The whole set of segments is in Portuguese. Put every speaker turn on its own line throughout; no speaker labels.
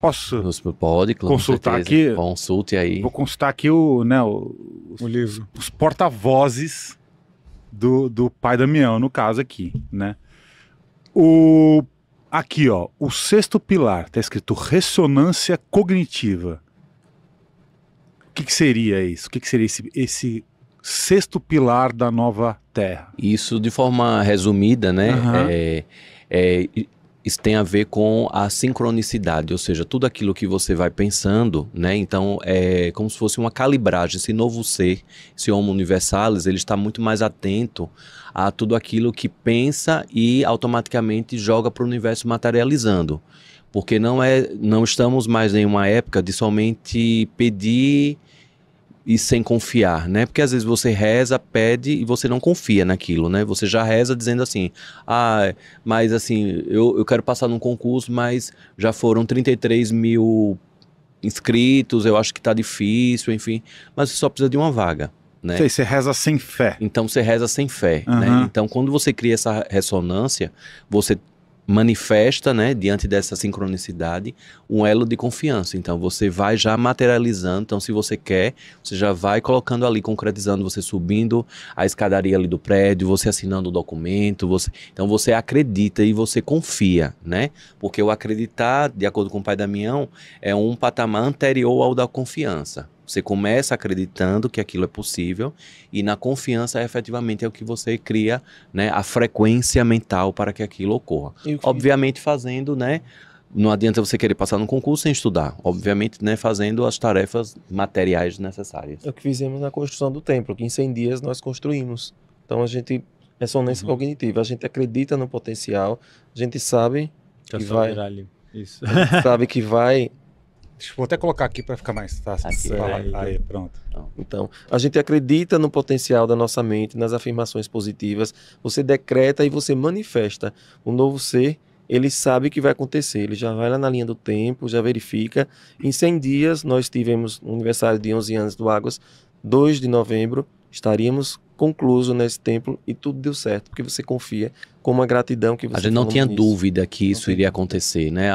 Posso Nos, pode, consultar aqui? Consulte aí. Vou consultar aqui o, né, o, o livro. Os porta-vozes do, do pai Damião, no caso aqui, né? O aqui, ó, o sexto pilar, está escrito ressonância cognitiva. O que, que seria isso? O que, que seria esse, esse sexto pilar da nova Terra? Isso de forma resumida, né? Uhum. É, é, isso tem a ver com a sincronicidade, ou seja, tudo aquilo que você vai pensando, né? Então é como se fosse uma calibragem. Esse novo ser, esse homo universalis, ele está muito mais atento a tudo aquilo que pensa e automaticamente joga para o universo materializando, porque não é, não estamos mais em uma época de somente pedir e sem confiar, né? Porque às vezes você reza, pede e você não confia naquilo, né? Você já reza dizendo assim: ah, mas assim, eu, eu quero passar num concurso, mas já foram 33 mil inscritos, eu acho que tá difícil, enfim. Mas você só precisa de uma vaga. Né? Sei, você reza sem fé. Então você reza sem fé. Uhum. Né? Então, quando você cria essa ressonância, você manifesta, né, diante dessa sincronicidade, um elo de confiança. Então você vai já materializando, então se você quer, você já vai colocando ali, concretizando, você subindo a escadaria ali do prédio, você assinando o documento, você, então você acredita e você confia, né? Porque o acreditar, de acordo com o pai Damião, é um patamar anterior ao da confiança. Você começa acreditando que aquilo é possível e na confiança efetivamente é o que você cria, né, a frequência mental para que aquilo ocorra. Que... Obviamente fazendo, né, não adianta você querer passar num concurso sem estudar, obviamente, né, fazendo as tarefas materiais necessárias. É o que fizemos na construção do templo, que em 100 dias nós construímos. Então a gente é sonência uhum. cognitiva, a gente acredita no potencial, a gente sabe tá que, que vai sabe que vai Deixa eu até colocar aqui para ficar mais fácil. Aqui, falar. Aí, aí, pronto. Então, a gente acredita no potencial da nossa mente, nas afirmações positivas. Você decreta e você manifesta o um novo ser. Ele sabe o que vai acontecer, ele já vai lá na linha do tempo, já verifica. Em 100 dias, nós tivemos o um aniversário de 11 anos do Águas, 2 de novembro, estaríamos concluído nesse templo e tudo deu certo, porque você confia com uma gratidão que você A gente não tinha nisso. dúvida que isso iria acontecer, né?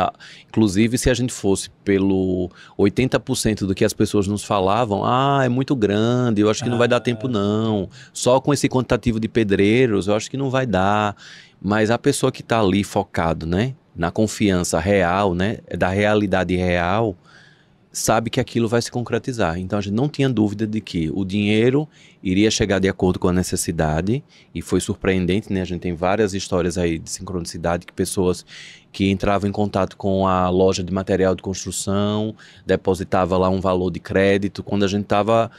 Inclusive, se a gente fosse pelo 80% do que as pessoas nos falavam, ah, é muito grande, eu acho que ah. não vai dar ah. tempo não. Só com esse quantitativo de pedreiros, eu acho que não vai dar. Mas a pessoa que está ali focado, né? Na confiança real, né? Da realidade real, sabe que aquilo vai se concretizar. Então a gente não tinha dúvida de que o dinheiro iria chegar de acordo com a necessidade e foi surpreendente, né? A gente tem várias histórias aí de sincronicidade que pessoas que entravam em contato com a loja de material de construção, depositava lá um valor de crédito quando a gente estava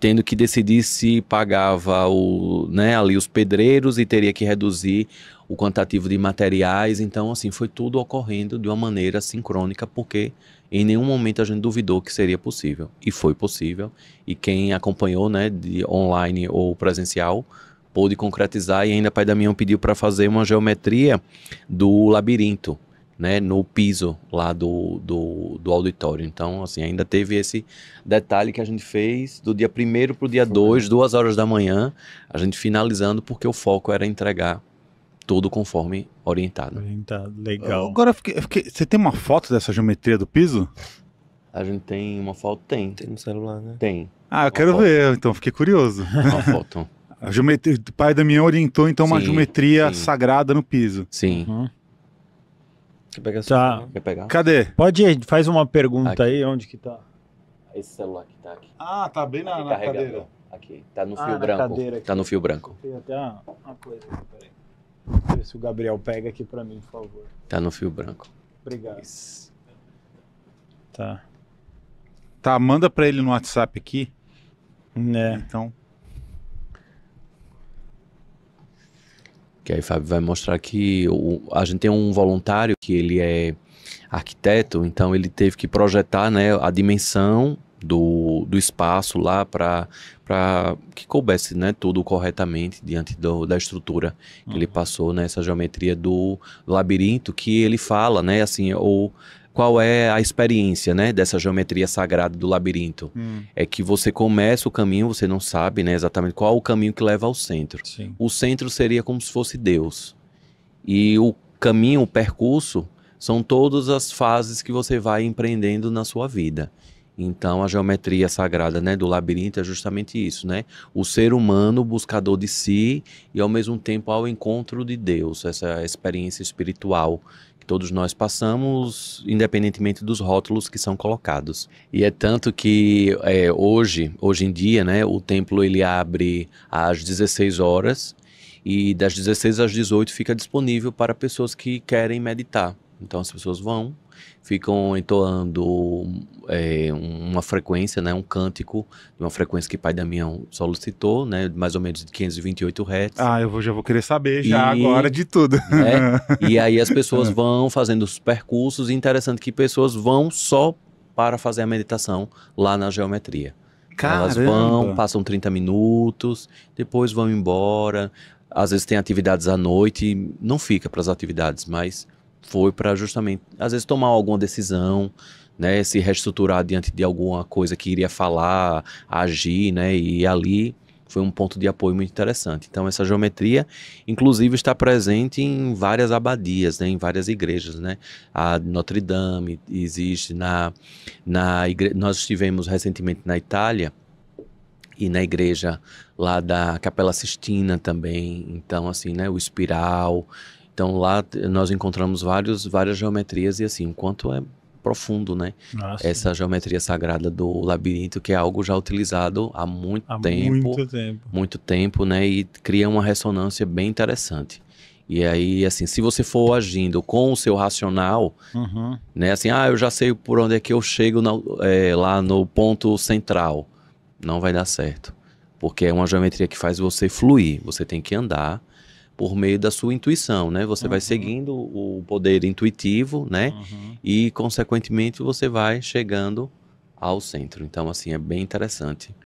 tendo que decidir se pagava o, né, ali os pedreiros e teria que reduzir o quantitativo de materiais. Então, assim, foi tudo ocorrendo de uma maneira sincrônica, porque em nenhum momento a gente duvidou que seria possível e foi possível. E quem acompanhou, né, de online ou presencial, pôde concretizar e ainda Pai Damião pediu para fazer uma geometria do labirinto, né, no piso lá do, do, do, auditório. Então, assim, ainda teve esse detalhe que a gente fez do dia 1 para o dia 2, duas horas da manhã, a gente finalizando, porque o foco era entregar tudo conforme orientado. Orientado, legal. Agora, fiquei, fiquei, você tem uma foto dessa geometria do piso? A gente tem uma foto? Tem. Tem no celular, né? Tem. Ah, eu quero foto. ver, então fiquei curioso. Uma foto. a geometria, o pai da minha orientou, então, sim, uma geometria sim. sagrada no piso. Sim. Uhum. Quer pegar tá. Quer pegar? Cadê? Pode ir, faz uma pergunta aqui. aí, onde que tá? Esse celular que tá aqui. Ah, tá bem na, na cadeira. Aqui, tá no ah, fio ah, branco. Tá no fio branco. Tem até uma, uma coisa, peraí. Ver se o Gabriel pega aqui para mim, por favor. Tá no fio branco. Obrigado. Isso. Tá. Tá, manda para ele no WhatsApp aqui. Né. Então. Que aí Fábio vai mostrar que o, a gente tem um voluntário que ele é arquiteto, então ele teve que projetar, né, a dimensão do, do espaço lá para que coubesse né, tudo corretamente diante do, da estrutura uhum. que ele uhum. passou nessa né, geometria do labirinto que ele fala, né? Assim, ou qual é a experiência, né, dessa geometria sagrada do labirinto? Hum. É que você começa o caminho, você não sabe, né, exatamente qual é o caminho que leva ao centro. Sim. O centro seria como se fosse Deus. E o caminho, o percurso, são todas as fases que você vai empreendendo na sua vida. Então a geometria sagrada, né, do labirinto é justamente isso, né? O ser humano buscador de si e ao mesmo tempo ao encontro de Deus, essa experiência espiritual que todos nós passamos, independentemente dos rótulos que são colocados. E é tanto que é, hoje, hoje em dia, né, o templo ele abre às 16 horas e das 16 às 18 fica disponível para pessoas que querem meditar. Então as pessoas vão, ficam entoando é, uma frequência, né, um cântico, uma frequência que Pai Damião solicitou, né, mais ou menos de 528 Hz. Ah, eu vou, já vou querer saber já e, agora de tudo. Né, e aí as pessoas vão fazendo os percursos, e interessante que pessoas vão só para fazer a meditação lá na geometria. Caramba. Elas vão, passam 30 minutos, depois vão embora. Às vezes tem atividades à noite, não fica para as atividades, mas foi para justamente, às vezes, tomar alguma decisão, né, se reestruturar diante de alguma coisa que iria falar, agir, né, e ali foi um ponto de apoio muito interessante. Então, essa geometria, inclusive, está presente em várias abadias, né, em várias igrejas, né, a Notre Dame existe, na, na igre... nós estivemos recentemente na Itália, e na igreja lá da Capela Sistina também, então assim, né, o espiral, então lá nós encontramos vários, várias geometrias e assim, o quanto é profundo, né? Nossa. Ah, Essa geometria sagrada do labirinto, que é algo já utilizado há muito há tempo. Muito tempo. Muito tempo, né? E cria uma ressonância bem interessante. E aí, assim, se você for agindo com o seu racional, uhum. né? Assim, ah, eu já sei por onde é que eu chego na, é, lá no ponto central. Não vai dar certo. Porque é uma geometria que faz você fluir. Você tem que andar por meio da sua intuição, né? Você uhum. vai seguindo o poder intuitivo, né? Uhum. E, consequentemente, você vai chegando ao centro. Então, assim, é bem interessante.